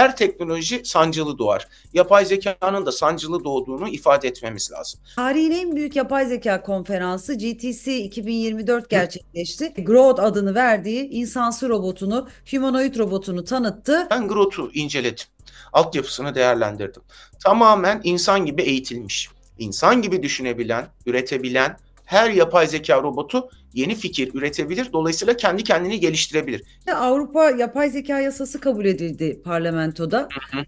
her teknoloji sancılı doğar. Yapay zekanın da sancılı doğduğunu ifade etmemiz lazım. Tarihin en büyük yapay zeka konferansı GTC 2024 gerçekleşti. Growth adını verdiği insansı robotunu, humanoid robotunu tanıttı. Ben Growth'u inceledim. Altyapısını değerlendirdim. Tamamen insan gibi eğitilmiş, insan gibi düşünebilen, üretebilen her yapay zeka robotu yeni fikir üretebilir. Dolayısıyla kendi kendini geliştirebilir. Avrupa yapay zeka yasası kabul edildi parlamentoda. Hı hı.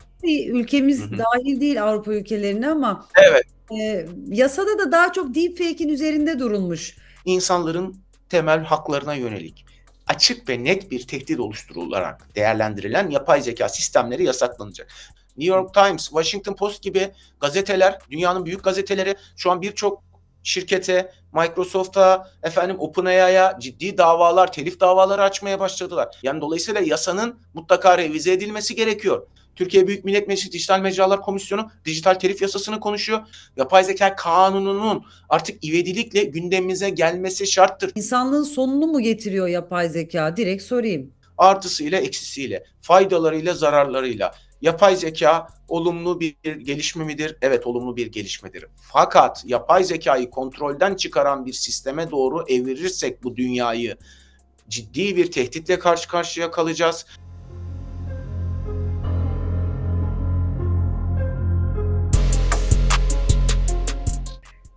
Ülkemiz hı hı. dahil değil Avrupa ülkelerine ama evet. e, yasada da daha çok deepfake'in üzerinde durulmuş. İnsanların temel haklarına yönelik açık ve net bir tehdit oluşturularak değerlendirilen yapay zeka sistemleri yasaklanacak. New York Times, Washington Post gibi gazeteler, dünyanın büyük gazeteleri şu an birçok şirkete, Microsoft'a, efendim OpenAI'ya ciddi davalar, telif davaları açmaya başladılar. Yani dolayısıyla yasanın mutlaka revize edilmesi gerekiyor. Türkiye Büyük Millet Meclisi Dijital Mecralar Komisyonu dijital telif yasasını konuşuyor. Yapay zeka kanununun artık ivedilikle gündemimize gelmesi şarttır. İnsanlığın sonunu mu getiriyor yapay zeka? Direkt sorayım. Artısıyla, eksisiyle, faydalarıyla, zararlarıyla. Yapay zeka olumlu bir gelişme midir? Evet olumlu bir gelişmedir. Fakat yapay zekayı kontrolden çıkaran bir sisteme doğru evirirsek bu dünyayı ciddi bir tehditle karşı karşıya kalacağız.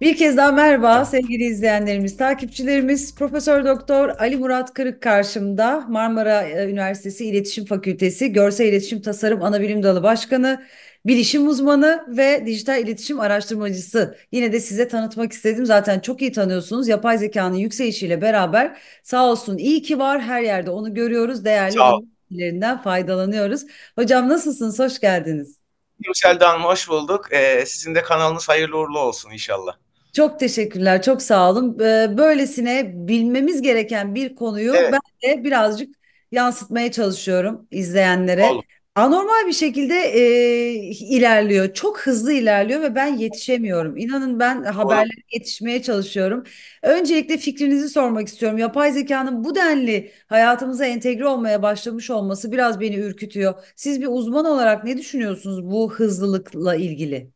Bir kez daha merhaba sevgili izleyenlerimiz, takipçilerimiz. Profesör Doktor Ali Murat Kırık karşımda. Marmara e, Üniversitesi İletişim Fakültesi Görsel İletişim Tasarım Anabilim Dalı Başkanı, bilişim uzmanı ve dijital iletişim araştırmacısı. Yine de size tanıtmak istedim. Zaten çok iyi tanıyorsunuz. Yapay zekanın yükselişiyle beraber sağ olsun iyi ki var. Her yerde onu görüyoruz. Değerli bilgilerinden faydalanıyoruz. Hocam nasılsınız? Hoş geldiniz. Yüksel'den hoş bulduk. Ee, sizin de kanalınız hayırlı uğurlu olsun inşallah. Çok teşekkürler, çok sağ olun. Ee, böylesine bilmemiz gereken bir konuyu evet. ben de birazcık yansıtmaya çalışıyorum izleyenlere. Olur. Anormal bir şekilde e, ilerliyor. Çok hızlı ilerliyor ve ben yetişemiyorum. İnanın ben haberlere yetişmeye çalışıyorum. Öncelikle fikrinizi sormak istiyorum. Yapay zekanın bu denli hayatımıza entegre olmaya başlamış olması biraz beni ürkütüyor. Siz bir uzman olarak ne düşünüyorsunuz bu hızlılıkla ilgili?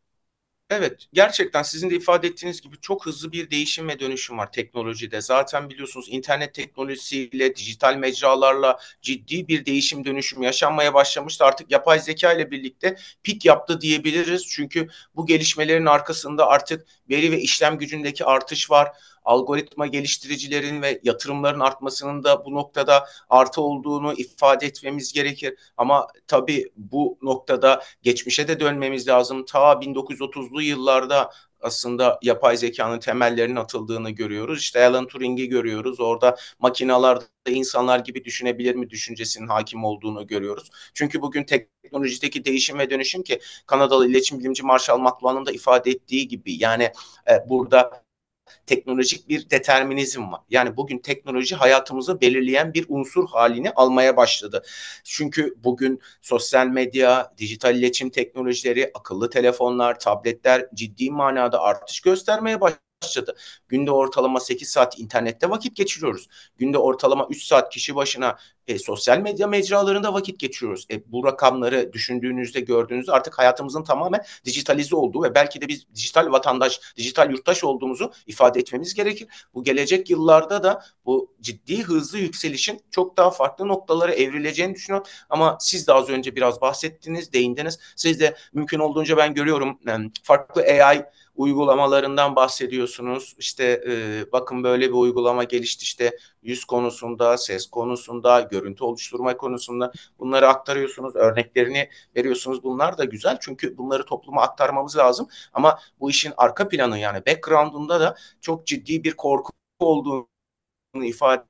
Evet, gerçekten sizin de ifade ettiğiniz gibi çok hızlı bir değişim ve dönüşüm var teknolojide. Zaten biliyorsunuz internet teknolojisiyle, dijital mecralarla ciddi bir değişim dönüşüm yaşanmaya başlamıştı. Artık yapay zeka ile birlikte pik yaptı diyebiliriz. Çünkü bu gelişmelerin arkasında artık veri ve işlem gücündeki artış var algoritma geliştiricilerin ve yatırımların artmasının da bu noktada artı olduğunu ifade etmemiz gerekir. Ama tabii bu noktada geçmişe de dönmemiz lazım. Ta 1930'lu yıllarda aslında yapay zekanın temellerinin atıldığını görüyoruz. İşte Alan Turing'i görüyoruz. Orada makinalarda insanlar gibi düşünebilir mi düşüncesinin hakim olduğunu görüyoruz. Çünkü bugün teknolojideki değişim ve dönüşüm ki Kanadalı iletişim bilimci Marshall McLuhan'ın da ifade ettiği gibi yani e, burada teknolojik bir determinizm var. Yani bugün teknoloji hayatımızı belirleyen bir unsur halini almaya başladı. Çünkü bugün sosyal medya, dijital iletişim teknolojileri, akıllı telefonlar, tabletler ciddi manada artış göstermeye başladı başladı. Günde ortalama 8 saat internette vakit geçiriyoruz. Günde ortalama 3 saat kişi başına e, sosyal medya mecralarında vakit geçiriyoruz. E, bu rakamları düşündüğünüzde gördüğünüzde artık hayatımızın tamamen dijitalize olduğu ve belki de biz dijital vatandaş, dijital yurttaş olduğumuzu ifade etmemiz gerekir. Bu gelecek yıllarda da bu ciddi hızlı yükselişin çok daha farklı noktalara evrileceğini düşünüyorum. Ama siz de az önce biraz bahsettiniz, değindiniz. Siz de mümkün olduğunca ben görüyorum farklı AI uygulamalarından bahsediyorsunuz. İşte e, bakın böyle bir uygulama gelişti işte yüz konusunda, ses konusunda, görüntü oluşturma konusunda bunları aktarıyorsunuz, örneklerini veriyorsunuz. Bunlar da güzel çünkü bunları topluma aktarmamız lazım ama bu işin arka planı yani background'unda da çok ciddi bir korku olduğunu ifade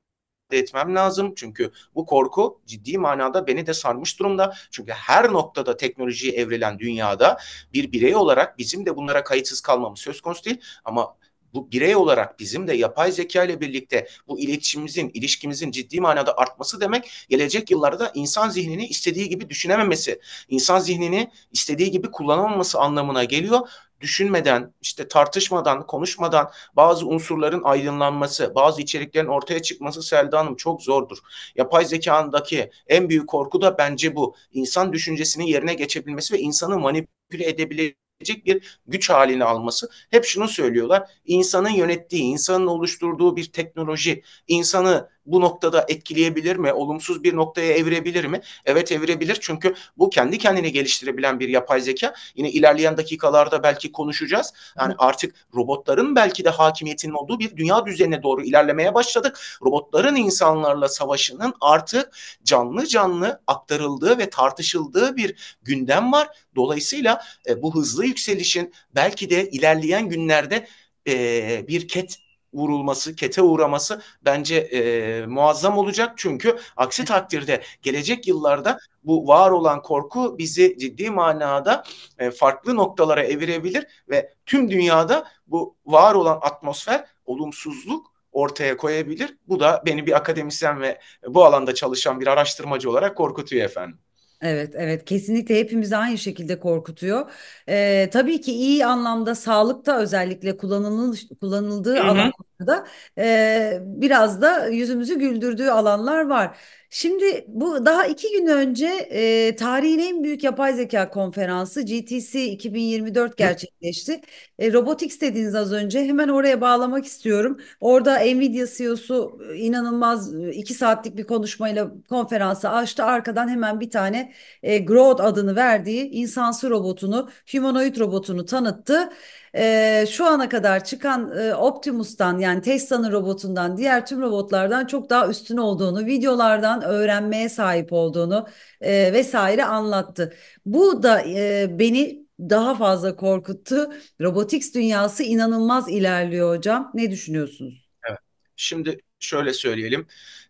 etmem lazım. Çünkü bu korku ciddi manada beni de sarmış durumda. Çünkü her noktada teknolojiye evrilen dünyada bir birey olarak bizim de bunlara kayıtsız kalmamız söz konusu değil. Ama bu birey olarak bizim de yapay zeka ile birlikte bu iletişimimizin, ilişkimizin ciddi manada artması demek gelecek yıllarda insan zihnini istediği gibi düşünememesi, insan zihnini istediği gibi kullanamaması anlamına geliyor düşünmeden, işte tartışmadan, konuşmadan bazı unsurların aydınlanması, bazı içeriklerin ortaya çıkması Selda Hanım çok zordur. Yapay zekandaki en büyük korku da bence bu. İnsan düşüncesinin yerine geçebilmesi ve insanı manipüle edebilmesi gelecek bir güç halini alması. Hep şunu söylüyorlar. İnsanın yönettiği, insanın oluşturduğu bir teknoloji, insanı bu noktada etkileyebilir mi? Olumsuz bir noktaya evirebilir mi? Evet evirebilir çünkü bu kendi kendini geliştirebilen bir yapay zeka. Yine ilerleyen dakikalarda belki konuşacağız. Yani artık robotların belki de hakimiyetinin olduğu bir dünya düzenine doğru ilerlemeye başladık. Robotların insanlarla savaşının artık canlı canlı aktarıldığı ve tartışıldığı bir gündem var. Dolayısıyla e, bu hızlı yükselişin belki de ilerleyen günlerde e, bir ket uğrulması, kete uğraması bence e, muazzam olacak. Çünkü aksi takdirde gelecek yıllarda bu var olan korku bizi ciddi manada e, farklı noktalara evirebilir ve tüm dünyada bu var olan atmosfer olumsuzluk ortaya koyabilir. Bu da beni bir akademisyen ve bu alanda çalışan bir araştırmacı olarak korkutuyor efendim. Evet, evet kesinlikle hepimizi aynı şekilde korkutuyor. Ee, tabii ki iyi anlamda sağlıkta özellikle kullanılış, kullanıldığı Hı alan da e, biraz da yüzümüzü güldürdüğü alanlar var. Şimdi bu daha iki gün önce e, tarihin en büyük yapay zeka konferansı GTC 2024 gerçekleşti. E, Robotics dediğiniz az önce hemen oraya bağlamak istiyorum. Orada Nvidia CEO'su e, inanılmaz e, iki saatlik bir konuşmayla konferansı açtı. Arkadan hemen bir tane e, Groot adını verdiği insansı robotunu, humanoid robotunu tanıttı e, şu ana kadar çıkan e, Optimus'tan yani Tesla'nın robotundan diğer tüm robotlardan çok daha üstün olduğunu, videolardan öğrenmeye sahip olduğunu e, vesaire anlattı. Bu da e, beni daha fazla korkuttu. Robotiks dünyası inanılmaz ilerliyor hocam. Ne düşünüyorsunuz? Evet. Şimdi şöyle söyleyelim.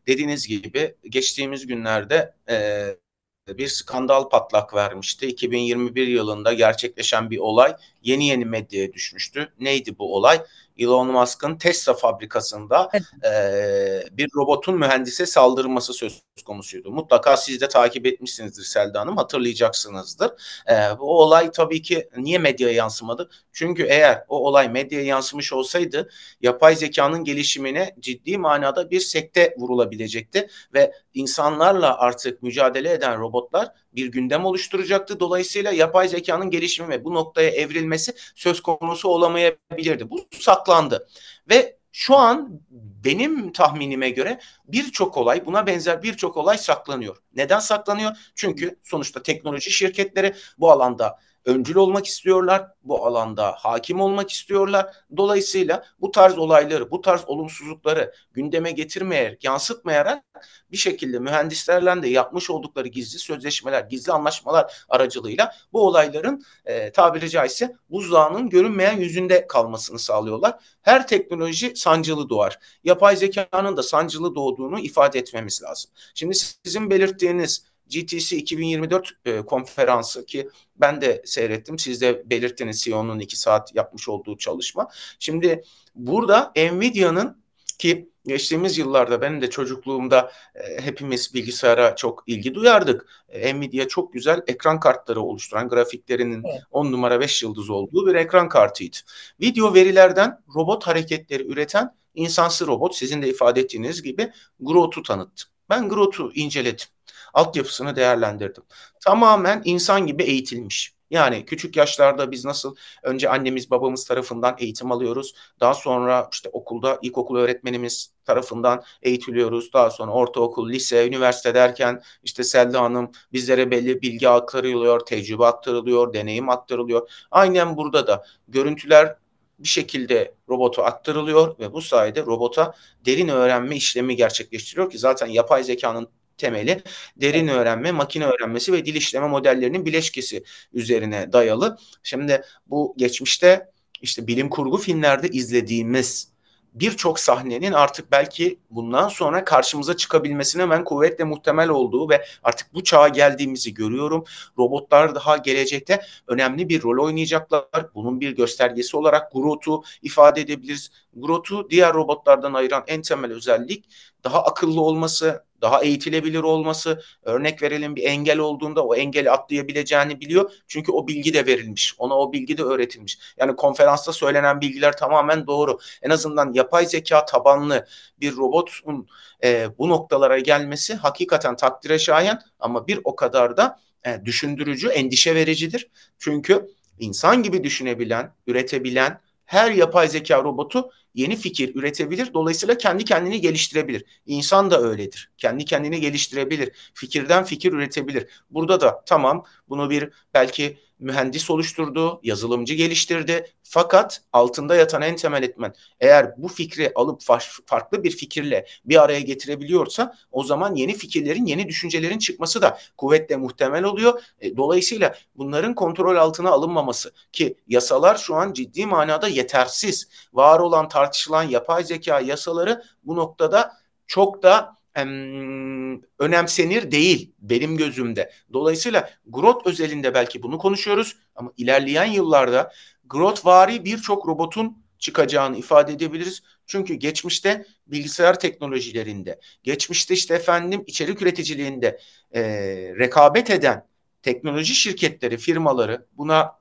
Dediğiniz gibi geçtiğimiz günlerde e, bir skandal patlak vermişti. 2021 yılında gerçekleşen bir olay yeni yeni medyaya düşmüştü. Neydi bu olay? Elon Musk'ın Tesla fabrikasında e, bir robotun mühendise saldırması söz konusuydu. Mutlaka siz de takip etmişsinizdir Selda Hanım, hatırlayacaksınızdır. E, bu olay tabii ki niye medyaya yansımadı? Çünkü eğer o olay medyaya yansımış olsaydı yapay zekanın gelişimine ciddi manada bir sekte vurulabilecekti ve insanlarla artık mücadele eden robotlar bir gündem oluşturacaktı. Dolayısıyla yapay zekanın gelişimi ve bu noktaya evrilmesi söz konusu olamayabilirdi. Bu saklandı ve şu an benim tahminime göre birçok olay buna benzer birçok olay saklanıyor. Neden saklanıyor? Çünkü sonuçta teknoloji şirketleri bu alanda öncül olmak istiyorlar. Bu alanda hakim olmak istiyorlar. Dolayısıyla bu tarz olayları, bu tarz olumsuzlukları gündeme getirmeyerek, yansıtmayarak bir şekilde mühendislerle de yapmış oldukları gizli sözleşmeler, gizli anlaşmalar aracılığıyla bu olayların e, tabiri caizse buzdağının görünmeyen yüzünde kalmasını sağlıyorlar. Her teknoloji sancılı doğar. Yapay zekanın da sancılı doğduğunu ifade etmemiz lazım. Şimdi sizin belirttiğiniz GTC 2024 e, konferansı ki ben de seyrettim. Siz de belirttiniz CEO'nun iki saat yapmış olduğu çalışma. Şimdi burada Nvidia'nın ki geçtiğimiz yıllarda benim de çocukluğumda e, hepimiz bilgisayara çok ilgi duyardık. E, Nvidia çok güzel ekran kartları oluşturan grafiklerinin evet. numara 5 yıldız olduğu bir ekran kartıydı. Video verilerden robot hareketleri üreten insansı robot sizin de ifade ettiğiniz gibi Grot'u tanıttı. Ben Grot'u inceledim altyapısını değerlendirdim. Tamamen insan gibi eğitilmiş. Yani küçük yaşlarda biz nasıl önce annemiz babamız tarafından eğitim alıyoruz. Daha sonra işte okulda ilkokul öğretmenimiz tarafından eğitiliyoruz. Daha sonra ortaokul, lise, üniversite derken işte Selda Hanım bizlere belli bilgi aktarılıyor, tecrübe aktarılıyor, deneyim aktarılıyor. Aynen burada da görüntüler bir şekilde robotu aktarılıyor ve bu sayede robota derin öğrenme işlemi gerçekleştiriyor ki zaten yapay zekanın temeli derin öğrenme, makine öğrenmesi ve dil işleme modellerinin bileşkesi üzerine dayalı. Şimdi bu geçmişte işte bilim kurgu filmlerde izlediğimiz birçok sahnenin artık belki bundan sonra karşımıza çıkabilmesine ben kuvvetle muhtemel olduğu ve artık bu çağa geldiğimizi görüyorum. Robotlar daha gelecekte önemli bir rol oynayacaklar. Bunun bir göstergesi olarak Groot'u ifade edebiliriz. Groot'u diğer robotlardan ayıran en temel özellik daha akıllı olması, daha eğitilebilir olması, örnek verelim bir engel olduğunda o engeli atlayabileceğini biliyor. Çünkü o bilgi de verilmiş, ona o bilgi de öğretilmiş. Yani konferansta söylenen bilgiler tamamen doğru. En azından yapay zeka tabanlı bir robotun e, bu noktalara gelmesi hakikaten takdire şayan ama bir o kadar da e, düşündürücü, endişe vericidir. Çünkü insan gibi düşünebilen, üretebilen her yapay zeka robotu yeni fikir üretebilir. Dolayısıyla kendi kendini geliştirebilir. İnsan da öyledir. Kendi kendini geliştirebilir. Fikirden fikir üretebilir. Burada da tamam bunu bir belki mühendis oluşturdu, yazılımcı geliştirdi. Fakat altında yatan en temel etmen eğer bu fikri alıp farklı bir fikirle bir araya getirebiliyorsa o zaman yeni fikirlerin, yeni düşüncelerin çıkması da kuvvetle muhtemel oluyor. E, dolayısıyla bunların kontrol altına alınmaması ki yasalar şu an ciddi manada yetersiz. Var olan tartışılan yapay zeka yasaları bu noktada çok da önemsenir değil benim gözümde. Dolayısıyla Grot özelinde belki bunu konuşuyoruz ama ilerleyen yıllarda Grot vari birçok robotun çıkacağını ifade edebiliriz. Çünkü geçmişte bilgisayar teknolojilerinde, geçmişte işte efendim içerik üreticiliğinde e, rekabet eden teknoloji şirketleri, firmaları buna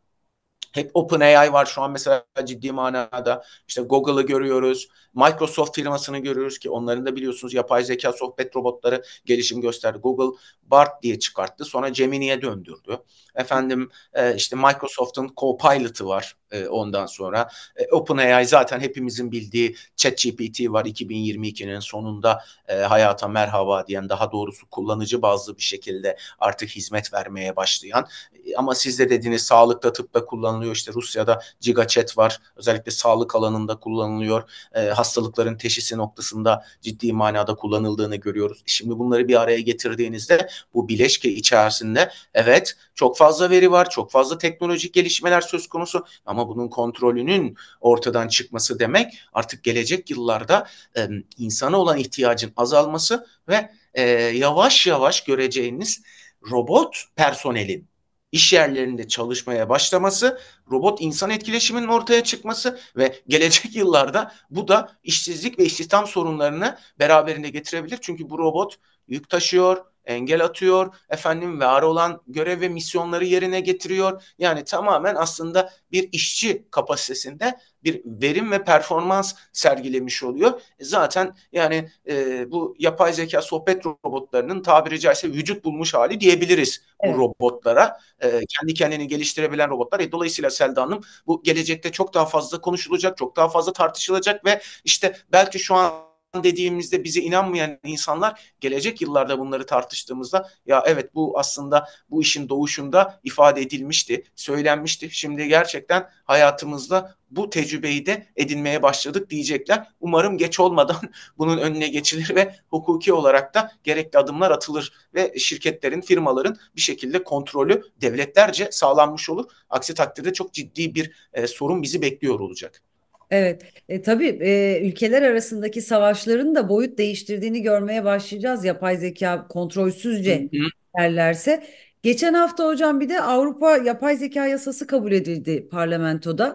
hep OpenAI var şu an mesela ciddi manada. İşte Google'ı görüyoruz. Microsoft firmasını görüyoruz ki onların da biliyorsunuz yapay zeka sohbet robotları gelişim gösterdi. Google BART diye çıkarttı. Sonra Gemini'ye döndürdü. Efendim e, işte Microsoft'un Copilot'ı var e, ondan sonra. E, OpenAI zaten hepimizin bildiği ChatGPT var 2022'nin sonunda e, hayata merhaba diyen daha doğrusu kullanıcı bazlı bir şekilde artık hizmet vermeye başlayan e, ama siz de dediğiniz sağlıkta tıpta kullanılıyor işte Rusya'da GigaChat var özellikle sağlık alanında kullanılıyor e, hastalıkların teşhisi noktasında ciddi manada kullanıldığını görüyoruz. E, şimdi bunları bir araya getirdiğinizde bu bileşke içerisinde evet çok fazla veri var çok fazla teknolojik gelişmeler söz konusu ama ama bunun kontrolünün ortadan çıkması demek artık gelecek yıllarda e, insana olan ihtiyacın azalması ve e, yavaş yavaş göreceğiniz robot personelin iş yerlerinde çalışmaya başlaması, robot insan etkileşiminin ortaya çıkması ve gelecek yıllarda bu da işsizlik ve istihdam sorunlarını beraberinde getirebilir. Çünkü bu robot yük taşıyor, engel atıyor. Efendim var olan görev ve misyonları yerine getiriyor. Yani tamamen aslında bir işçi kapasitesinde bir verim ve performans sergilemiş oluyor. E, zaten yani e, bu yapay zeka sohbet robotlarının tabiri caizse vücut bulmuş hali diyebiliriz evet. bu robotlara. E, kendi kendini geliştirebilen robotlar. E, dolayısıyla Selda Hanım bu gelecekte çok daha fazla konuşulacak, çok daha fazla tartışılacak ve işte belki şu an dediğimizde bize inanmayan insanlar gelecek yıllarda bunları tartıştığımızda ya evet bu aslında bu işin doğuşunda ifade edilmişti, söylenmişti. Şimdi gerçekten hayatımızda bu tecrübeyi de edinmeye başladık diyecekler. Umarım geç olmadan bunun önüne geçilir ve hukuki olarak da gerekli adımlar atılır ve şirketlerin, firmaların bir şekilde kontrolü devletlerce sağlanmış olur. Aksi takdirde çok ciddi bir e, sorun bizi bekliyor olacak. Evet, e, tabii e, ülkeler arasındaki savaşların da boyut değiştirdiğini görmeye başlayacağız. Yapay zeka kontrolsüzce Hı ilerlerse. Geçen hafta hocam bir de Avrupa yapay zeka yasası kabul edildi parlamentoda.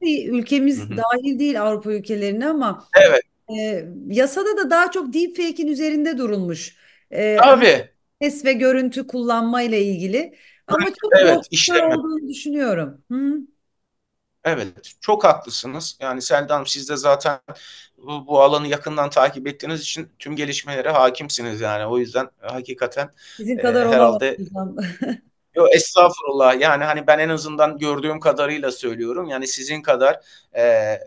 Hı e, Ülkemiz dahil değil Avrupa ülkelerine ama Evet, e, yasada da daha çok deepfake'in üzerinde durulmuş. E, tabii. ses ve görüntü kullanma ile ilgili. Ama çok Evet, boşluklar şey olduğunu düşünüyorum. Hı? Evet, çok haklısınız. Yani Seldam siz de zaten bu, bu alanı yakından takip ettiğiniz için tüm gelişmelere hakimsiniz yani. O yüzden e, hakikaten Sizin e, kadar e, herhalde Yo estağfurullah. Yani hani ben en azından gördüğüm kadarıyla söylüyorum. Yani sizin kadar e,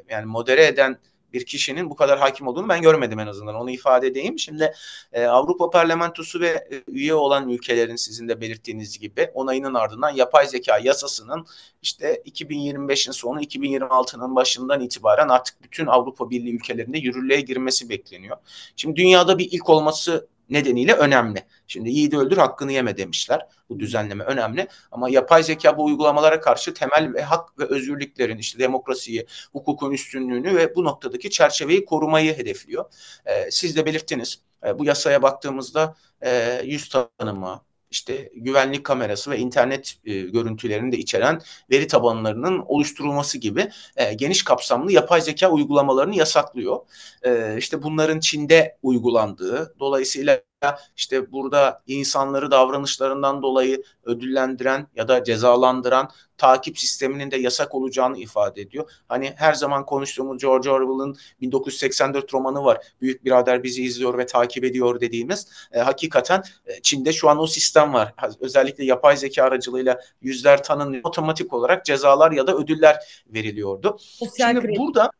yani modere eden bir kişinin bu kadar hakim olduğunu ben görmedim en azından. Onu ifade edeyim. Şimdi e, Avrupa Parlamentosu ve e, üye olan ülkelerin sizin de belirttiğiniz gibi onayının ardından yapay zeka yasasının işte 2025'in sonu 2026'nın başından itibaren artık bütün Avrupa Birliği ülkelerinde yürürlüğe girmesi bekleniyor. Şimdi dünyada bir ilk olması nedeniyle önemli. Şimdi iyi de öldür hakkını yeme demişler. Bu düzenleme önemli ama yapay zeka bu uygulamalara karşı temel ve hak ve özgürlüklerin işte demokrasiyi, hukukun üstünlüğünü ve bu noktadaki çerçeveyi korumayı hedefliyor. E, siz de belirttiniz. E, bu yasaya baktığımızda e, yüz tanımı, işte güvenlik kamerası ve internet e, görüntülerini de içeren veri tabanlarının oluşturulması gibi e, geniş kapsamlı yapay zeka uygulamalarını yasaklıyor. E, işte bunların Çin'de uygulandığı, dolayısıyla işte burada insanları davranışlarından dolayı ödüllendiren ya da cezalandıran takip sisteminin de yasak olacağını ifade ediyor. Hani her zaman konuştuğumuz George Orwell'ın 1984 romanı var. Büyük birader bizi izliyor ve takip ediyor dediğimiz. E, hakikaten e, Çin'de şu an o sistem var. Özellikle yapay zeka aracılığıyla yüzler tanınıyor. Otomatik olarak cezalar ya da ödüller veriliyordu. Sosyal Şimdi kredi. burada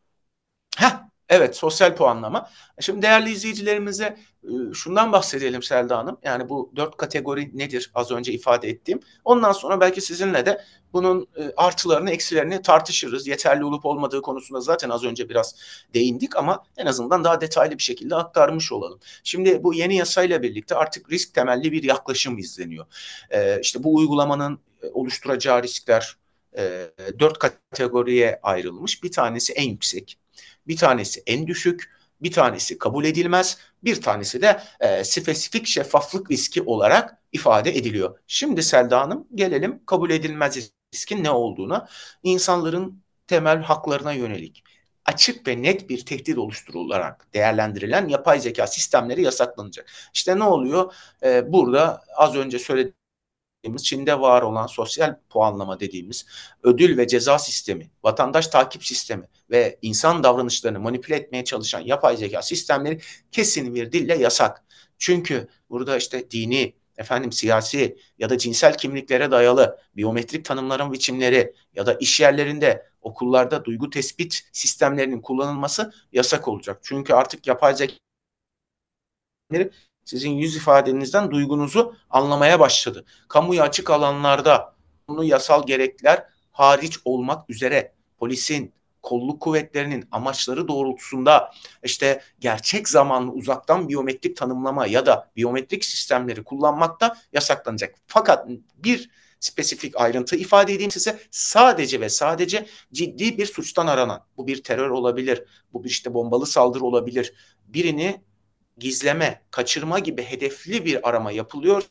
Heh, Evet sosyal puanlama. Şimdi değerli izleyicilerimize e, şundan bahsedelim Selda Hanım. Yani bu dört kategori nedir az önce ifade ettiğim. Ondan sonra belki sizinle de bunun e, artılarını eksilerini tartışırız. Yeterli olup olmadığı konusunda zaten az önce biraz değindik ama en azından daha detaylı bir şekilde aktarmış olalım. Şimdi bu yeni yasayla birlikte artık risk temelli bir yaklaşım izleniyor. E, işte bu uygulamanın oluşturacağı riskler dört kategoriye ayrılmış. Bir tanesi en yüksek, bir tanesi en düşük, bir tanesi kabul edilmez, bir tanesi de e, spesifik şeffaflık riski olarak ifade ediliyor. Şimdi Selda Hanım gelelim kabul edilmez riskin ne olduğuna. İnsanların temel haklarına yönelik açık ve net bir tehdit oluşturularak değerlendirilen yapay zeka sistemleri yasaklanacak. İşte ne oluyor? Ee, burada az önce söylediğim dediğimiz, Çin'de var olan sosyal puanlama dediğimiz ödül ve ceza sistemi, vatandaş takip sistemi ve insan davranışlarını manipüle etmeye çalışan yapay zeka sistemleri kesin bir dille yasak. Çünkü burada işte dini, efendim siyasi ya da cinsel kimliklere dayalı biyometrik tanımların biçimleri ya da iş yerlerinde okullarda duygu tespit sistemlerinin kullanılması yasak olacak. Çünkü artık yapay zeka sizin yüz ifadenizden duygunuzu anlamaya başladı. Kamuya açık alanlarda bunu yasal gerekler hariç olmak üzere polisin, kolluk kuvvetlerinin amaçları doğrultusunda işte gerçek zamanlı uzaktan biyometrik tanımlama ya da biyometrik sistemleri kullanmak da yasaklanacak. Fakat bir spesifik ayrıntı ifade edeyim size sadece ve sadece ciddi bir suçtan aranan bu bir terör olabilir bu bir işte bombalı saldırı olabilir birini gizleme, kaçırma gibi hedefli bir arama yapılıyorsa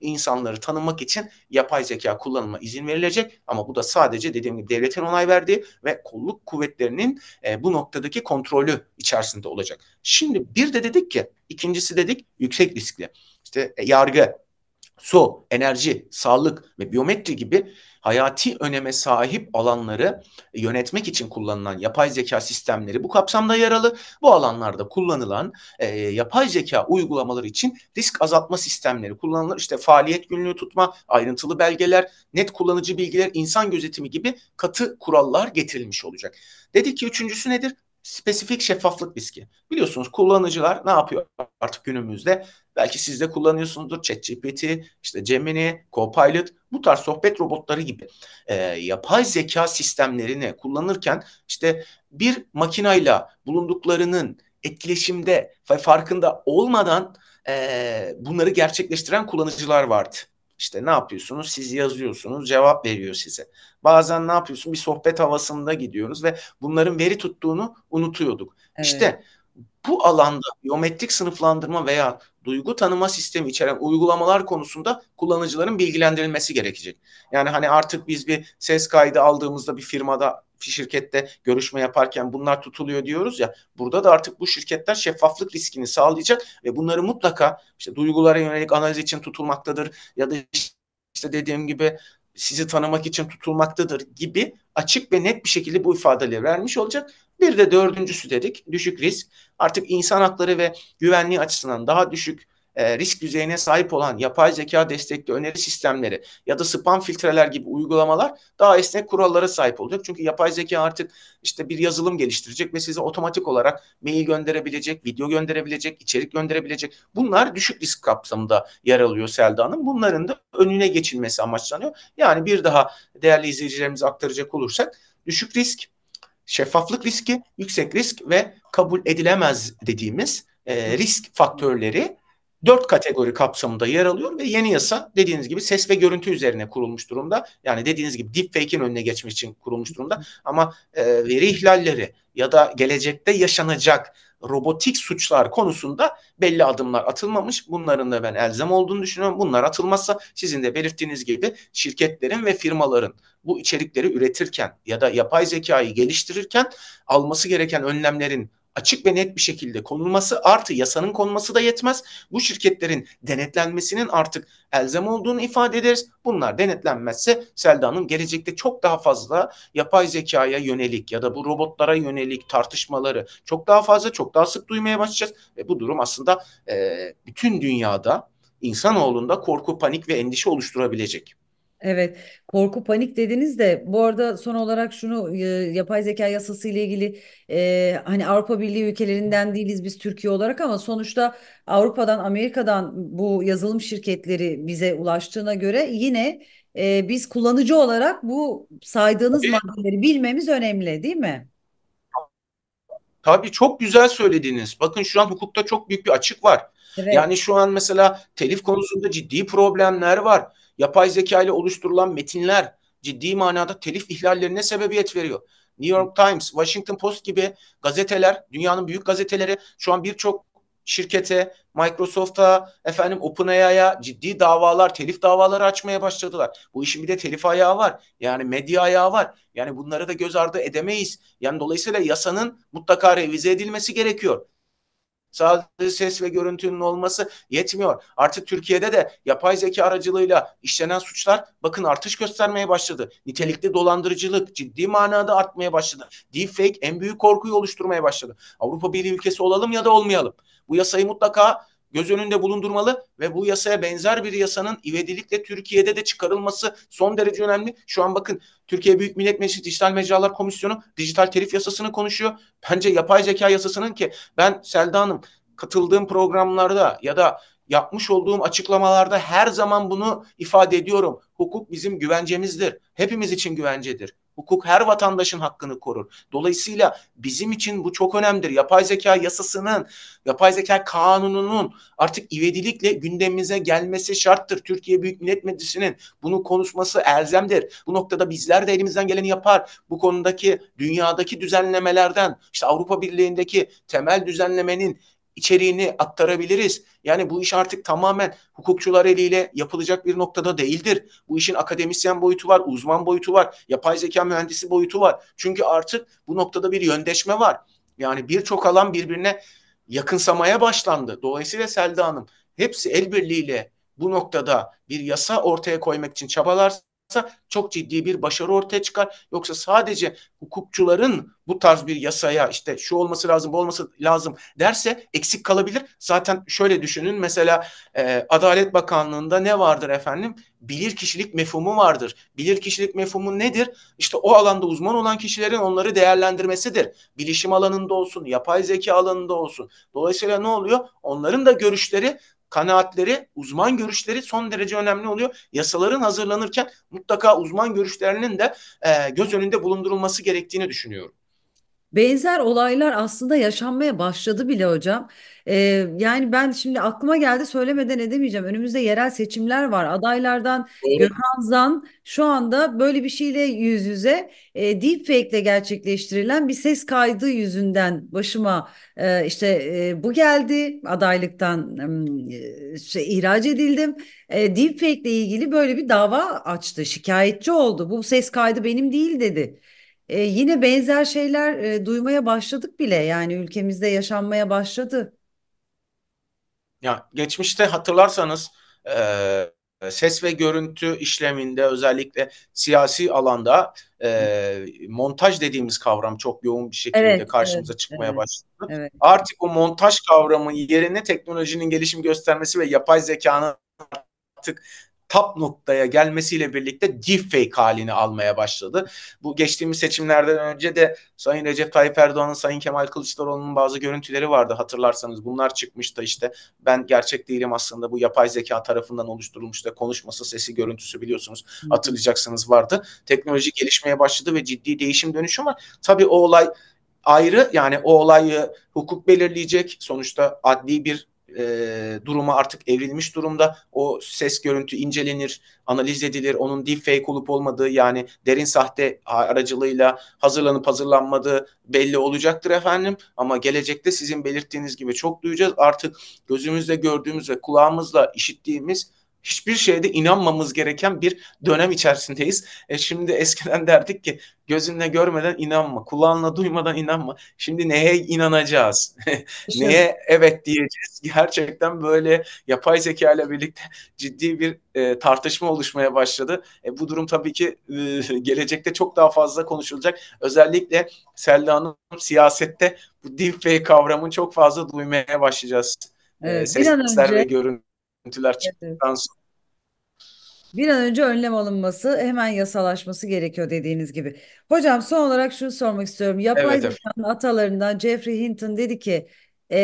insanları tanımak için yapay zeka kullanıma izin verilecek ama bu da sadece dediğim gibi devletin onay verdiği ve kolluk kuvvetlerinin e, bu noktadaki kontrolü içerisinde olacak. Şimdi bir de dedik ki ikincisi dedik yüksek riskli. İşte e, yargı, su, enerji, sağlık ve biyometri gibi hayati öneme sahip alanları yönetmek için kullanılan yapay zeka sistemleri bu kapsamda yaralı. Bu alanlarda kullanılan e, yapay zeka uygulamaları için risk azaltma sistemleri kullanılır. İşte faaliyet günlüğü tutma, ayrıntılı belgeler, net kullanıcı bilgiler, insan gözetimi gibi katı kurallar getirilmiş olacak. Dedik ki üçüncüsü nedir? spesifik şeffaflık riski. Biliyorsunuz kullanıcılar ne yapıyor artık günümüzde? Belki siz de kullanıyorsunuzdur. ChatGPT, işte Gemini, Copilot bu tarz sohbet robotları gibi e, yapay zeka sistemlerini kullanırken işte bir makinayla bulunduklarının etkileşimde ve farkında olmadan e, bunları gerçekleştiren kullanıcılar vardı. İşte ne yapıyorsunuz? Siz yazıyorsunuz, cevap veriyor size. Bazen ne yapıyorsun? Bir sohbet havasında gidiyoruz ve bunların veri tuttuğunu unutuyorduk. Evet. İşte bu alanda biyometrik sınıflandırma veya duygu tanıma sistemi içeren uygulamalar konusunda kullanıcıların bilgilendirilmesi gerekecek. Yani hani artık biz bir ses kaydı aldığımızda bir firmada şirkette görüşme yaparken bunlar tutuluyor diyoruz ya. Burada da artık bu şirketler şeffaflık riskini sağlayacak ve bunları mutlaka işte duygulara yönelik analiz için tutulmaktadır ya da işte dediğim gibi sizi tanımak için tutulmaktadır gibi açık ve net bir şekilde bu ifadeleri vermiş olacak. Bir de dördüncüsü dedik düşük risk. Artık insan hakları ve güvenliği açısından daha düşük e, risk düzeyine sahip olan yapay zeka destekli öneri sistemleri ya da spam filtreler gibi uygulamalar daha esnek kurallara sahip olacak. Çünkü yapay zeka artık işte bir yazılım geliştirecek ve size otomatik olarak mail gönderebilecek, video gönderebilecek, içerik gönderebilecek. Bunlar düşük risk kapsamında yer alıyor Selda Hanım. Bunların da önüne geçilmesi amaçlanıyor. Yani bir daha değerli izleyicilerimize aktaracak olursak düşük risk, şeffaflık riski, yüksek risk ve kabul edilemez dediğimiz e, risk faktörleri dört kategori kapsamında yer alıyor ve yeni yasa dediğiniz gibi ses ve görüntü üzerine kurulmuş durumda. Yani dediğiniz gibi deepfake'in önüne geçmek için kurulmuş durumda. Ama e, veri ihlalleri ya da gelecekte yaşanacak robotik suçlar konusunda belli adımlar atılmamış. Bunların da ben elzem olduğunu düşünüyorum. Bunlar atılmazsa sizin de belirttiğiniz gibi şirketlerin ve firmaların bu içerikleri üretirken ya da yapay zekayı geliştirirken alması gereken önlemlerin açık ve net bir şekilde konulması artı yasanın konması da yetmez. Bu şirketlerin denetlenmesinin artık elzem olduğunu ifade ederiz. Bunlar denetlenmezse Selda'nın gelecekte çok daha fazla yapay zekaya yönelik ya da bu robotlara yönelik tartışmaları çok daha fazla çok daha sık duymaya başlayacağız. Ve bu durum aslında e, bütün dünyada insanoğlunda korku, panik ve endişe oluşturabilecek. Evet, korku panik dediniz de bu arada son olarak şunu e, yapay zeka yasası ile ilgili e, hani Avrupa Birliği ülkelerinden değiliz biz Türkiye olarak ama sonuçta Avrupa'dan Amerika'dan bu yazılım şirketleri bize ulaştığına göre yine e, biz kullanıcı olarak bu saydığınız maddeleri bilmemiz önemli değil mi? Tabii çok güzel söylediniz. Bakın şu an hukukta çok büyük bir açık var. Evet. Yani şu an mesela telif konusunda ciddi problemler var Yapay zeka ile oluşturulan metinler ciddi manada telif ihlallerine sebebiyet veriyor. New York Times, Washington Post gibi gazeteler, dünyanın büyük gazeteleri şu an birçok şirkete, Microsoft'a, efendim OpenAI'ya ciddi davalar, telif davaları açmaya başladılar. Bu işin bir de telif ayağı var. Yani medya ayağı var. Yani bunları da göz ardı edemeyiz. Yani dolayısıyla yasanın mutlaka revize edilmesi gerekiyor. Sadece ses ve görüntünün olması yetmiyor. Artık Türkiye'de de yapay zeka aracılığıyla işlenen suçlar bakın artış göstermeye başladı. Nitelikli dolandırıcılık ciddi manada artmaya başladı. Deepfake en büyük korkuyu oluşturmaya başladı. Avrupa Birliği ülkesi olalım ya da olmayalım. Bu yasayı mutlaka göz önünde bulundurmalı ve bu yasaya benzer bir yasanın ivedilikle Türkiye'de de çıkarılması son derece önemli. Şu an bakın Türkiye Büyük Millet Meclisi Dijital Mecralar Komisyonu dijital telif yasasını konuşuyor. Bence yapay zeka yasasının ki ben Selda Hanım katıldığım programlarda ya da yapmış olduğum açıklamalarda her zaman bunu ifade ediyorum. Hukuk bizim güvencemizdir. Hepimiz için güvencedir. Hukuk her vatandaşın hakkını korur. Dolayısıyla bizim için bu çok önemlidir. Yapay zeka yasasının, yapay zeka kanununun artık ivedilikle gündemimize gelmesi şarttır. Türkiye Büyük Millet Meclisi'nin bunu konuşması elzemdir. Bu noktada bizler de elimizden geleni yapar. Bu konudaki dünyadaki düzenlemelerden, işte Avrupa Birliği'ndeki temel düzenlemenin içeriğini aktarabiliriz. Yani bu iş artık tamamen hukukçular eliyle yapılacak bir noktada değildir. Bu işin akademisyen boyutu var, uzman boyutu var, yapay zeka mühendisi boyutu var. Çünkü artık bu noktada bir yöndeşme var. Yani birçok alan birbirine yakınsamaya başlandı. Dolayısıyla Selda Hanım hepsi el birliğiyle bu noktada bir yasa ortaya koymak için çabalar yaparsa çok ciddi bir başarı ortaya çıkar. Yoksa sadece hukukçuların bu tarz bir yasaya işte şu olması lazım bu olması lazım derse eksik kalabilir. Zaten şöyle düşünün mesela e, Adalet Bakanlığı'nda ne vardır efendim? Bilir kişilik mefhumu vardır. Bilir kişilik mefhumu nedir? İşte o alanda uzman olan kişilerin onları değerlendirmesidir. Bilişim alanında olsun, yapay zeka alanında olsun. Dolayısıyla ne oluyor? Onların da görüşleri kanaatleri, uzman görüşleri son derece önemli oluyor. Yasaların hazırlanırken mutlaka uzman görüşlerinin de e, göz önünde bulundurulması gerektiğini düşünüyorum. Benzer olaylar aslında yaşanmaya başladı bile hocam. Ee, yani ben şimdi aklıma geldi söylemeden edemeyeceğim. Önümüzde yerel seçimler var. Adaylardan Doğru. Gökhan Zan şu anda böyle bir şeyle yüz yüze e, deepfake ile gerçekleştirilen bir ses kaydı yüzünden başıma e, işte e, bu geldi adaylıktan e, şey, ihraç edildim. E, deepfake ile ilgili böyle bir dava açtı. Şikayetçi oldu. Bu ses kaydı benim değil dedi. E, yine benzer şeyler e, duymaya başladık bile yani ülkemizde yaşanmaya başladı. Ya geçmişte hatırlarsanız e, ses ve görüntü işleminde özellikle siyasi alanda e, montaj dediğimiz kavram çok yoğun bir şekilde evet, karşımıza evet, çıkmaya evet, başladı. Evet. Artık o montaj kavramı yerine teknolojinin gelişim göstermesi ve yapay zekanın artık tap noktaya gelmesiyle birlikte deepfake halini almaya başladı. Bu geçtiğimiz seçimlerden önce de Sayın Recep Tayyip Erdoğan'ın Sayın Kemal Kılıçdaroğlu'nun bazı görüntüleri vardı hatırlarsanız. Bunlar çıkmış da işte ben gerçek değilim aslında bu yapay zeka tarafından oluşturulmuş da konuşması sesi görüntüsü biliyorsunuz hatırlayacaksınız vardı. Teknoloji gelişmeye başladı ve ciddi değişim dönüşüm var. Tabii o olay ayrı yani o olayı hukuk belirleyecek. Sonuçta adli bir e, duruma artık evrilmiş durumda. O ses görüntü incelenir, analiz edilir. Onun deepfake olup olmadığı yani derin sahte aracılığıyla hazırlanıp hazırlanmadığı belli olacaktır efendim. Ama gelecekte sizin belirttiğiniz gibi çok duyacağız. Artık gözümüzle gördüğümüz ve kulağımızla işittiğimiz hiçbir şeye de inanmamız gereken bir dönem içerisindeyiz. E şimdi eskiden derdik ki gözünle görmeden inanma, kulağınla duymadan inanma. Şimdi neye inanacağız? neye evet diyeceğiz? Gerçekten böyle yapay zeka ile birlikte ciddi bir e, tartışma oluşmaya başladı. E, bu durum tabii ki e, gelecekte çok daha fazla konuşulacak. Özellikle Selda Hanım siyasette bu deepfake kavramını çok fazla duymaya başlayacağız. E, evet, Sesler bir an önce... ve görüntü Görüntüler çıktıktan sonra. Bir an önce önlem alınması, hemen yasalaşması gerekiyor dediğiniz gibi. Hocam son olarak şunu sormak istiyorum. Yapay evet, zekanın atalarından Jeffrey Hinton dedi ki, e,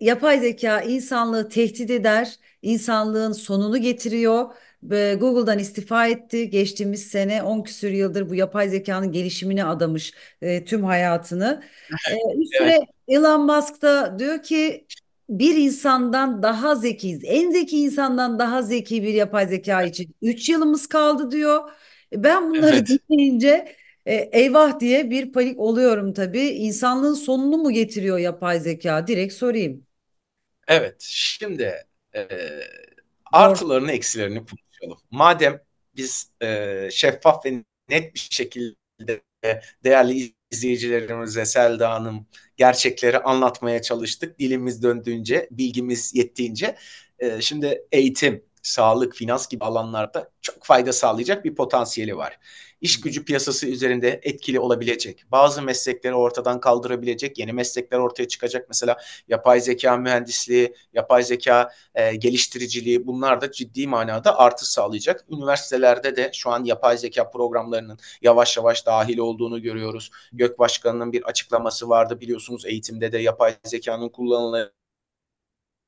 yapay zeka insanlığı tehdit eder, insanlığın sonunu getiriyor. E, Google'dan istifa etti. Geçtiğimiz sene 10 küsür yıldır bu yapay zekanın gelişimini adamış e, tüm hayatını. E, üstüne evet. Elon Musk da diyor ki bir insandan daha zekiyiz. En zeki insandan daha zeki bir yapay zeka için 3 yılımız kaldı diyor. E, ben bunları evet. dinleyince e, eyvah diye bir panik oluyorum tabii. İnsanlığın sonunu mu getiriyor yapay zeka? Direkt sorayım. Evet, şimdi e, artılarını eksilerini konuşalım. Madem biz e, şeffaf ve net bir şekilde değerli izleyicilerimize Selda Hanım gerçekleri anlatmaya çalıştık. Dilimiz döndüğünce, bilgimiz yettiğince. Ee, şimdi eğitim, sağlık, finans gibi alanlarda çok fayda sağlayacak bir potansiyeli var iş gücü piyasası üzerinde etkili olabilecek, bazı meslekleri ortadan kaldırabilecek, yeni meslekler ortaya çıkacak. Mesela yapay zeka mühendisliği, yapay zeka e, geliştiriciliği bunlar da ciddi manada artış sağlayacak. Üniversitelerde de şu an yapay zeka programlarının yavaş yavaş dahil olduğunu görüyoruz. Gök Başkanı'nın bir açıklaması vardı biliyorsunuz eğitimde de yapay zekanın kullanılacağı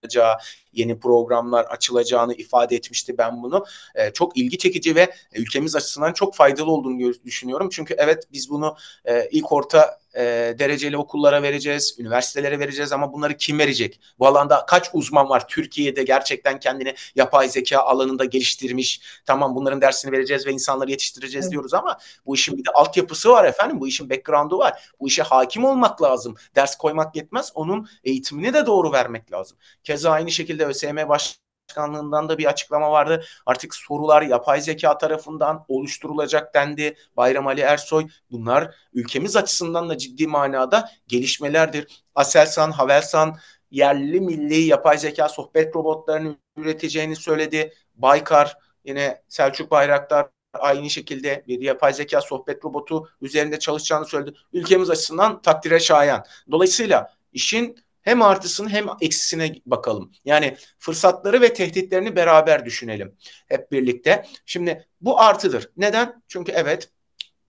açılacağı, yeni programlar açılacağını ifade etmişti ben bunu. E, çok ilgi çekici ve e, ülkemiz açısından çok faydalı olduğunu düşünüyorum. Çünkü evet biz bunu e, ilk orta e, dereceli okullara vereceğiz, üniversitelere vereceğiz ama bunları kim verecek? Bu alanda kaç uzman var Türkiye'de gerçekten kendini yapay zeka alanında geliştirmiş? Tamam bunların dersini vereceğiz ve insanları yetiştireceğiz evet. diyoruz ama bu işin bir de altyapısı var efendim. Bu işin background'u var. Bu işe hakim olmak lazım. Ders koymak yetmez. Onun eğitimini de doğru vermek lazım. Keza aynı şekilde ÖSYM baş Başkanlığından da bir açıklama vardı. Artık sorular yapay zeka tarafından oluşturulacak dendi. Bayram Ali Ersoy bunlar ülkemiz açısından da ciddi manada gelişmelerdir. Aselsan, Havelsan yerli milli yapay zeka sohbet robotlarını üreteceğini söyledi. Baykar yine Selçuk Bayraktar aynı şekilde bir yapay zeka sohbet robotu üzerinde çalışacağını söyledi. Ülkemiz açısından takdire şayan. Dolayısıyla işin hem artısını hem eksisine bakalım. Yani fırsatları ve tehditlerini beraber düşünelim hep birlikte. Şimdi bu artıdır. Neden? Çünkü evet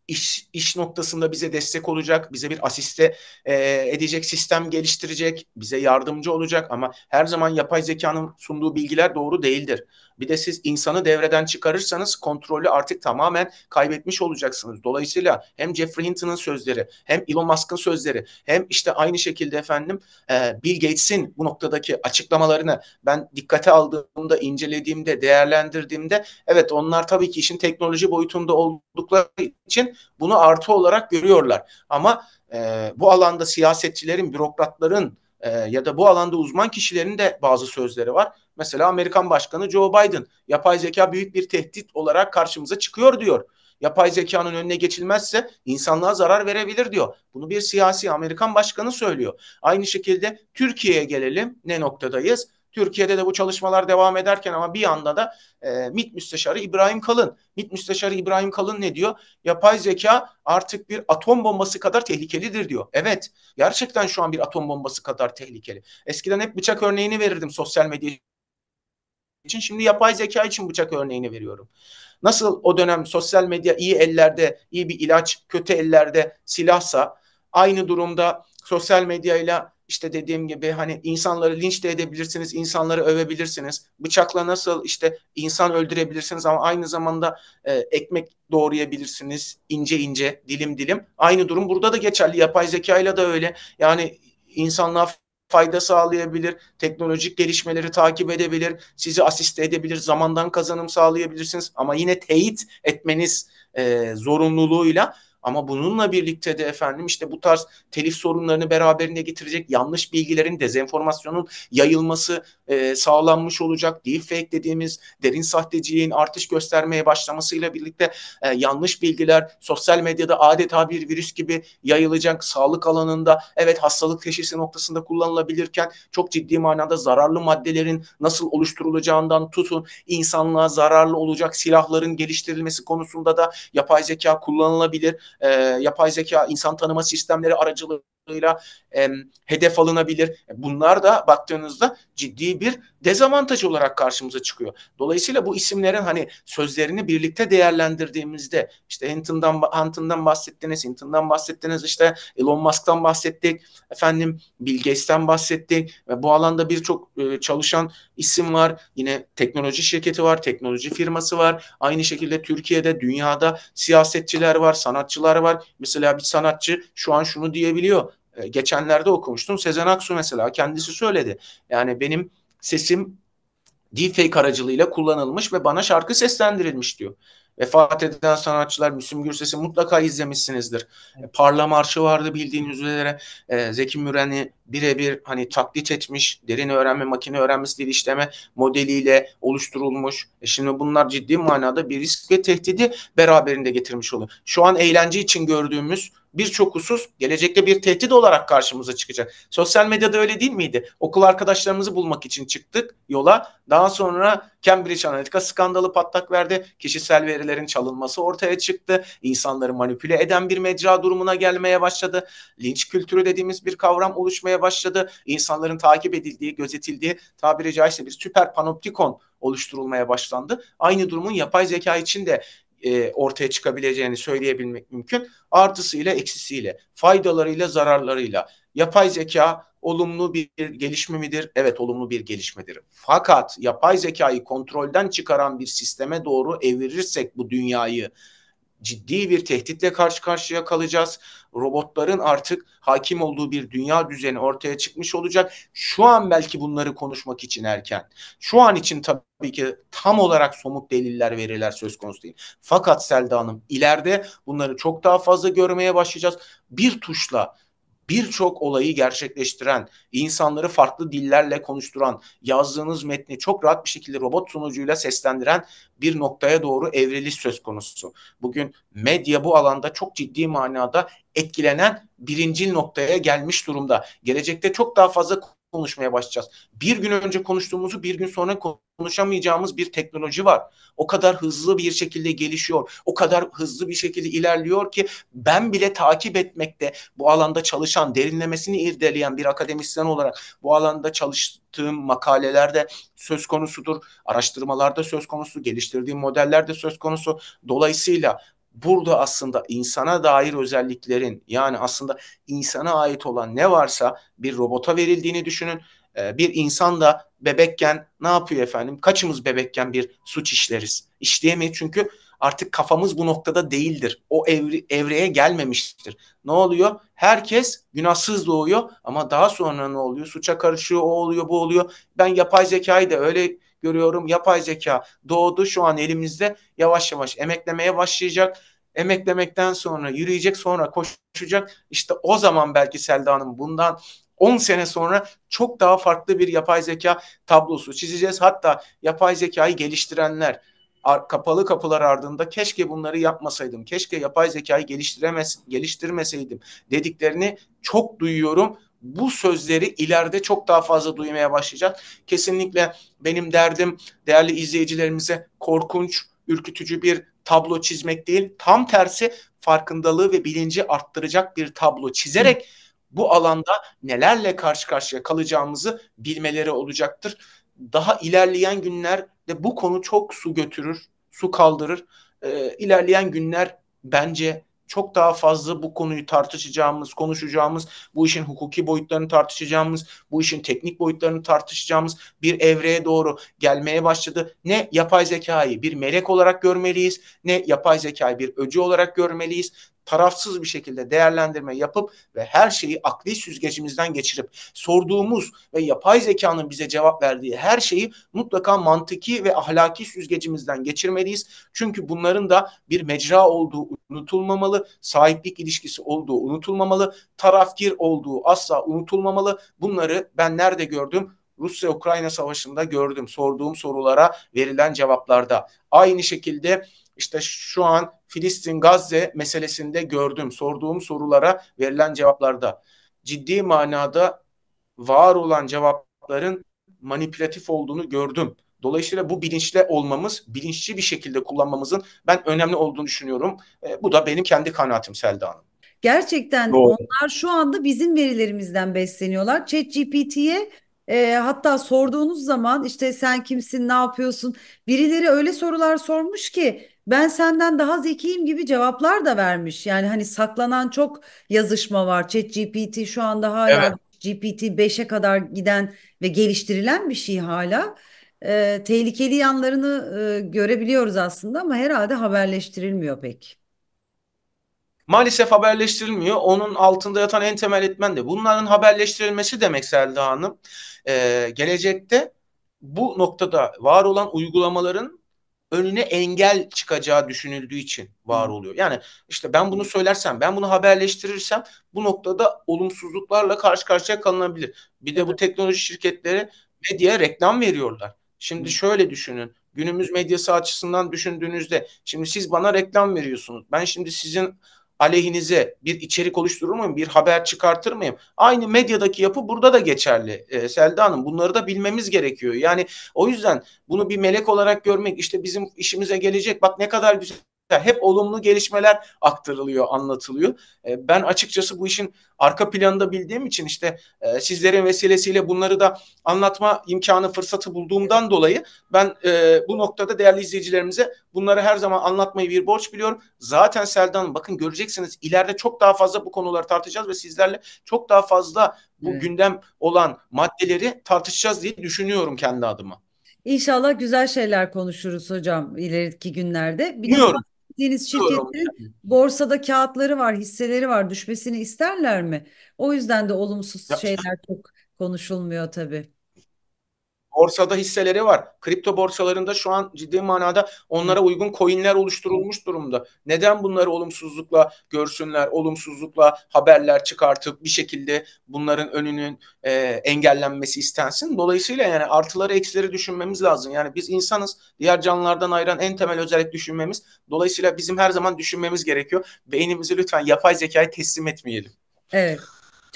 iş, iş noktasında bize destek olacak, bize bir asiste e, edecek, sistem geliştirecek, bize yardımcı olacak ama her zaman yapay zekanın sunduğu bilgiler doğru değildir. Bir de siz insanı devreden çıkarırsanız kontrolü artık tamamen kaybetmiş olacaksınız. Dolayısıyla hem Jeffrey Hinton'ın sözleri hem Elon Musk'ın sözleri hem işte aynı şekilde efendim e, Bill Gates'in bu noktadaki açıklamalarını ben dikkate aldığımda, incelediğimde, değerlendirdiğimde evet onlar tabii ki işin teknoloji boyutunda oldukları için bunu artı olarak görüyorlar. Ama e, bu alanda siyasetçilerin, bürokratların e, ya da bu alanda uzman kişilerin de bazı sözleri var. Mesela Amerikan Başkanı Joe Biden yapay zeka büyük bir tehdit olarak karşımıza çıkıyor diyor. Yapay zekanın önüne geçilmezse insanlığa zarar verebilir diyor. Bunu bir siyasi Amerikan başkanı söylüyor. Aynı şekilde Türkiye'ye gelelim. Ne noktadayız? Türkiye'de de bu çalışmalar devam ederken ama bir anda da e, MİT Müsteşarı İbrahim Kalın. MİT Müsteşarı İbrahim Kalın ne diyor? Yapay zeka artık bir atom bombası kadar tehlikelidir diyor. Evet gerçekten şu an bir atom bombası kadar tehlikeli. Eskiden hep bıçak örneğini verirdim sosyal medya için şimdi yapay zeka için bıçak örneğini veriyorum. Nasıl o dönem sosyal medya iyi ellerde, iyi bir ilaç, kötü ellerde silahsa aynı durumda sosyal medyayla işte dediğim gibi hani insanları linç de edebilirsiniz, insanları övebilirsiniz. Bıçakla nasıl işte insan öldürebilirsiniz ama aynı zamanda e, ekmek doğrayabilirsiniz ince ince, dilim dilim. Aynı durum burada da geçerli. Yapay zekayla da öyle. Yani insanlığa fayda sağlayabilir, teknolojik gelişmeleri takip edebilir, sizi asiste edebilir, zamandan kazanım sağlayabilirsiniz ama yine teyit etmeniz e, zorunluluğuyla ama bununla birlikte de efendim işte bu tarz telif sorunlarını beraberinde getirecek yanlış bilgilerin, dezenformasyonun yayılması e, sağlanmış olacak. Deepfake dediğimiz derin sahteciliğin artış göstermeye başlamasıyla birlikte e, yanlış bilgiler sosyal medyada adeta bir virüs gibi yayılacak. Sağlık alanında evet hastalık teşhisi noktasında kullanılabilirken çok ciddi manada zararlı maddelerin nasıl oluşturulacağından tutun insanlığa zararlı olacak silahların geliştirilmesi konusunda da yapay zeka kullanılabilir e, yapay zeka, insan tanıma sistemleri aracılığıyla e, hedef alınabilir. E, bunlar da baktığınızda ciddi bir dezavantaj olarak karşımıza çıkıyor. Dolayısıyla bu isimlerin hani sözlerini birlikte değerlendirdiğimizde işte Hinton'dan, Hinton'dan bahsettiniz, Hinton'dan bahsettiniz işte Elon Musk'tan bahsettik, efendim Bill Gates'ten bahsettik ve bu alanda birçok e, çalışan isim var. Yine teknoloji şirketi var, teknoloji firması var. Aynı şekilde Türkiye'de, dünyada siyasetçiler var, sanatçılar koşullar var. Mesela bir sanatçı şu an şunu diyebiliyor. E, geçenlerde okumuştum. Sezen Aksu mesela kendisi söyledi. Yani benim sesim deepfake aracılığıyla kullanılmış ve bana şarkı seslendirilmiş diyor. Vefat eden sanatçılar Müslüm Gürses'i mutlaka izlemişsinizdir. E, Parla Marşı vardı bildiğiniz üzere. E, Zeki Müren'i birebir hani taklit etmiş, derin öğrenme, makine öğrenmesi dil işleme modeliyle oluşturulmuş. E şimdi bunlar ciddi manada bir risk ve tehdidi beraberinde getirmiş oluyor. Şu an eğlence için gördüğümüz birçok husus gelecekte bir tehdit olarak karşımıza çıkacak. Sosyal medyada öyle değil miydi? Okul arkadaşlarımızı bulmak için çıktık yola. Daha sonra Cambridge Analytica skandalı patlak verdi. Kişisel verilerin çalınması ortaya çıktı. İnsanları manipüle eden bir mecra durumuna gelmeye başladı. Linç kültürü dediğimiz bir kavram oluşmaya başladı. İnsanların takip edildiği, gözetildiği tabiri caizse bir süper panoptikon oluşturulmaya başlandı. Aynı durumun yapay zeka için de e, ortaya çıkabileceğini söyleyebilmek mümkün. Artısıyla, eksisiyle, faydalarıyla, zararlarıyla. Yapay zeka olumlu bir gelişme midir? Evet, olumlu bir gelişmedir. Fakat yapay zekayı kontrolden çıkaran bir sisteme doğru evirirsek bu dünyayı ciddi bir tehditle karşı karşıya kalacağız. Robotların artık hakim olduğu bir dünya düzeni ortaya çıkmış olacak. Şu an belki bunları konuşmak için erken. Şu an için tabii ki tam olarak somut deliller, veriler söz konusu değil. Fakat Selda Hanım ileride bunları çok daha fazla görmeye başlayacağız. Bir tuşla birçok olayı gerçekleştiren, insanları farklı dillerle konuşturan, yazdığınız metni çok rahat bir şekilde robot sunucuyla seslendiren bir noktaya doğru evriliş söz konusu. Bugün medya bu alanda çok ciddi manada etkilenen birincil noktaya gelmiş durumda. Gelecekte çok daha fazla konuşmaya başlayacağız. Bir gün önce konuştuğumuzu bir gün sonra konuşamayacağımız bir teknoloji var. O kadar hızlı bir şekilde gelişiyor. O kadar hızlı bir şekilde ilerliyor ki ben bile takip etmekte bu alanda çalışan, derinlemesini irdeleyen bir akademisyen olarak bu alanda çalıştığım makalelerde söz konusudur. Araştırmalarda söz konusu, geliştirdiğim modellerde söz konusu. Dolayısıyla burada aslında insana dair özelliklerin yani aslında insana ait olan ne varsa bir robota verildiğini düşünün. Ee, bir insan da bebekken ne yapıyor efendim? Kaçımız bebekken bir suç işleriz? İşleyemeyiz çünkü artık kafamız bu noktada değildir. O evri, evreye gelmemiştir. Ne oluyor? Herkes günahsız doğuyor ama daha sonra ne oluyor? Suça karışıyor, o oluyor, bu oluyor. Ben yapay zekayı da öyle görüyorum. Yapay zeka doğdu şu an elimizde yavaş yavaş emeklemeye başlayacak. Emeklemekten sonra yürüyecek sonra koşacak. İşte o zaman belki Selda Hanım bundan 10 sene sonra çok daha farklı bir yapay zeka tablosu çizeceğiz. Hatta yapay zekayı geliştirenler kapalı kapılar ardında keşke bunları yapmasaydım, keşke yapay zekayı geliştiremez, geliştirmeseydim dediklerini çok duyuyorum bu sözleri ileride çok daha fazla duymaya başlayacağız. Kesinlikle benim derdim değerli izleyicilerimize korkunç, ürkütücü bir tablo çizmek değil. Tam tersi farkındalığı ve bilinci arttıracak bir tablo çizerek bu alanda nelerle karşı karşıya kalacağımızı bilmeleri olacaktır. Daha ilerleyen günlerde bu konu çok su götürür, su kaldırır. Ee, ilerleyen günler bence çok daha fazla bu konuyu tartışacağımız, konuşacağımız, bu işin hukuki boyutlarını tartışacağımız, bu işin teknik boyutlarını tartışacağımız bir evreye doğru gelmeye başladı. Ne yapay zekayı bir melek olarak görmeliyiz, ne yapay zekayı bir öcü olarak görmeliyiz tarafsız bir şekilde değerlendirme yapıp ve her şeyi akli süzgecimizden geçirip sorduğumuz ve yapay zekanın bize cevap verdiği her şeyi mutlaka mantıki ve ahlaki süzgecimizden geçirmeliyiz. Çünkü bunların da bir mecra olduğu unutulmamalı, sahiplik ilişkisi olduğu unutulmamalı, tarafkir olduğu asla unutulmamalı. Bunları ben nerede gördüm? Rusya-Ukrayna savaşında gördüm sorduğum sorulara verilen cevaplarda. Aynı şekilde işte şu an Filistin Gazze meselesinde gördüm. Sorduğum sorulara verilen cevaplarda ciddi manada var olan cevapların manipülatif olduğunu gördüm. Dolayısıyla bu bilinçli olmamız, bilinçli bir şekilde kullanmamızın ben önemli olduğunu düşünüyorum. E, bu da benim kendi kanaatim Selda Hanım. Gerçekten Doğru. onlar şu anda bizim verilerimizden besleniyorlar. ChatGPT'ye e, hatta sorduğunuz zaman işte sen kimsin, ne yapıyorsun? Birileri öyle sorular sormuş ki ben senden daha zekiyim gibi cevaplar da vermiş. Yani hani saklanan çok yazışma var. ChatGPT şu anda hala Evet. GPT-5'e kadar giden ve geliştirilen bir şey hala. Ee, tehlikeli yanlarını e, görebiliyoruz aslında ama herhalde haberleştirilmiyor pek. Maalesef haberleştirilmiyor. Onun altında yatan en temel etmen de bunların haberleştirilmesi demek Selda Hanım. Ee, gelecekte bu noktada var olan uygulamaların önüne engel çıkacağı düşünüldüğü için var oluyor. Yani işte ben bunu söylersem, ben bunu haberleştirirsem bu noktada olumsuzluklarla karşı karşıya kalınabilir. Bir de bu teknoloji şirketleri medyaya reklam veriyorlar. Şimdi şöyle düşünün. Günümüz medyası açısından düşündüğünüzde şimdi siz bana reklam veriyorsunuz. Ben şimdi sizin aleyhinize bir içerik oluşturur muyum? Bir haber çıkartır mıyım? Aynı medyadaki yapı burada da geçerli e, Selda Hanım. Bunları da bilmemiz gerekiyor. Yani o yüzden bunu bir melek olarak görmek işte bizim işimize gelecek. Bak ne kadar güzel hep olumlu gelişmeler aktarılıyor, anlatılıyor. E, ben açıkçası bu işin arka planında bildiğim için işte e, sizlerin vesilesiyle bunları da anlatma imkanı, fırsatı bulduğumdan dolayı ben e, bu noktada değerli izleyicilerimize bunları her zaman anlatmayı bir borç biliyorum. Zaten Selda Hanım bakın göreceksiniz ileride çok daha fazla bu konuları tartışacağız ve sizlerle çok daha fazla bu evet. gündem olan maddeleri tartışacağız diye düşünüyorum kendi adıma. İnşallah güzel şeyler konuşuruz hocam ileriki günlerde. Biliyorum gittiğiniz şirketin borsada kağıtları var, hisseleri var. Düşmesini isterler mi? O yüzden de olumsuz ya, şeyler çok konuşulmuyor tabii borsada hisseleri var. Kripto borsalarında şu an ciddi manada onlara uygun coinler oluşturulmuş durumda. Neden bunları olumsuzlukla görsünler, olumsuzlukla haberler çıkartıp bir şekilde bunların önünün e, engellenmesi istensin? Dolayısıyla yani artıları eksileri düşünmemiz lazım. Yani biz insanız, diğer canlılardan ayıran en temel özellik düşünmemiz. Dolayısıyla bizim her zaman düşünmemiz gerekiyor. Beynimizi lütfen yapay zekaya teslim etmeyelim. Evet.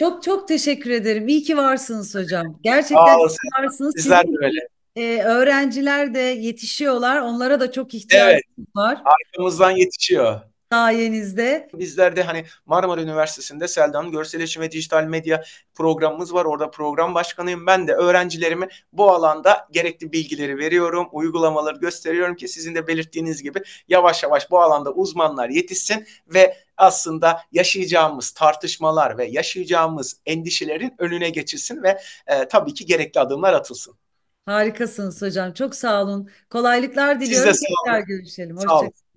Çok çok teşekkür ederim. İyi ki varsınız hocam. Gerçekten iyi ki varsınız. Sizler de öyle. E, öğrenciler de yetişiyorlar. Onlara da çok ihtiyacımız evet. var. Arkamızdan yetişiyor sayenizde. Bizler de hani Marmara Üniversitesi'nde Selda'nın görselleşme ve dijital medya programımız var. Orada program başkanıyım. Ben de öğrencilerime bu alanda gerekli bilgileri veriyorum. Uygulamaları gösteriyorum ki sizin de belirttiğiniz gibi yavaş yavaş bu alanda uzmanlar yetişsin ve aslında yaşayacağımız tartışmalar ve yaşayacağımız endişelerin önüne geçilsin ve e, tabii ki gerekli adımlar atılsın. Harikasınız hocam. Çok sağ olun. Kolaylıklar diliyorum. Siz de sağ olun. Tekrar görüşelim. Hoşçakalın.